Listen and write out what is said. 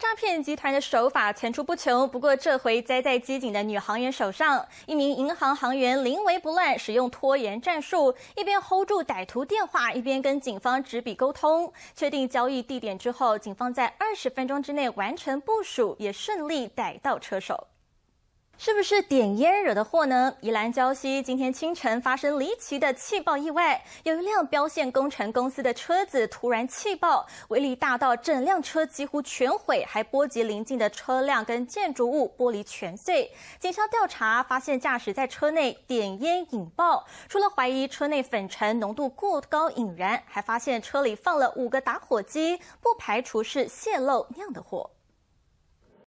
诈骗集团的手法层出不穷，不过这回栽在机警的女行员手上。一名银行行员临危不乱，使用拖延战术，一边 hold 住歹徒电话，一边跟警方执笔沟通。确定交易地点之后，警方在二十分钟之内完成部署，也顺利逮到车手。是不是点烟惹的祸呢？宜兰礁溪今天清晨发生离奇的气爆意外，有一辆标线工程公司的车子突然气爆，威力大到整辆车几乎全毁，还波及邻近的车辆跟建筑物玻璃全碎。警消调查发现，驾驶在车内点烟引爆，除了怀疑车内粉尘浓度过高引燃，还发现车里放了五个打火机，不排除是泄漏酿的火。